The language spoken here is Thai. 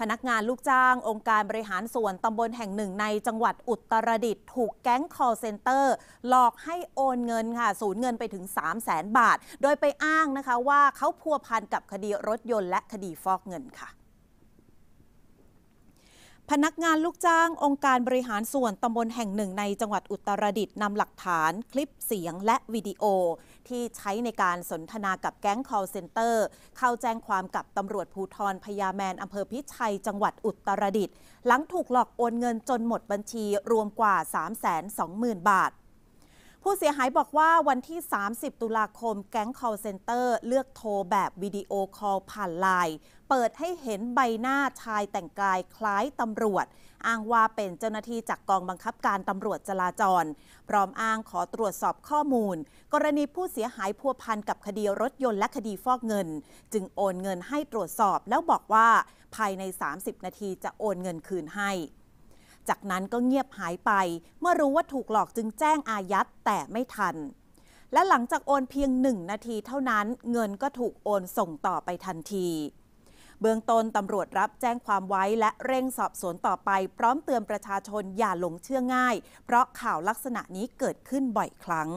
พนักงานลูกจ้างองค์การบริหารส่วนตำบลแห่งหนึ่งในจังหวัดอุตรดิตถ์ถูกแก๊งคอร์เซนเตอร์หลอกให้โอนเงินค่ะ สูญเงินไปถึง 3 0 0แสนบาท โดยไปอ้างนะคะว่าเขาพัวพันกับคดีรถยนต์และคดีฟอกเงินค่ะพนักงานลูกจ้างองค์การบริหารส่วนตำบลแห่งหนึ่งในจังหวัดอุตรดิตถ์นำหลักฐานคลิปเสียงและวิดีโอ ที่ใช้ในการสนทนากับแก๊ง call center เข้าแจ้งความกับตำรวจภูทรพญาแมนอำเภอพิชัยจังหวัดอุตรดิตถ์หลังถูกหลอกโอนเงินจนหมดบัญชีรวมกว่า 320,000 บาทผู้เสียหายบอกว่าวันที่ 30 ตุลาคม แก๊ง call center เลือกโทรแบบวิดีโอคอลผ่านไลน์ เปิดให้เห็นใบหน้าชายแต่งกายคล้ายตำรวจ อ้างว่าเป็นเจ้าหน้าที่จากกองบังคับการตำรวจจราจร พร้อมอ้างขอตรวจสอบข้อมูล กรณีผู้เสียหายพัวพันกับคดีรถยนต์และคดีฟอกเงิน จึงโอนเงินให้ตรวจสอบ แล้วบอกว่าภายใน 30 นาทีจะโอนเงินคืนให้จากนั้นก็เงียบหายไป เมื่อรู้ว่าถูกหลอกจึงแจ้งอายัดแต่ไม่ทัน และหลังจากโอนเพียงหนึ่งนาทีเท่านั้นเงินก็ถูกโอนส่งต่อไปทันที เบื้องต้นตำรวจรับแจ้งความไว้และเร่งสอบสวนต่อไป พร้อมเตือนประชาชนอย่าหลงเชื่อง่าย เพราะข่าวลักษณะนี้เกิดขึ้นบ่อยครั้ง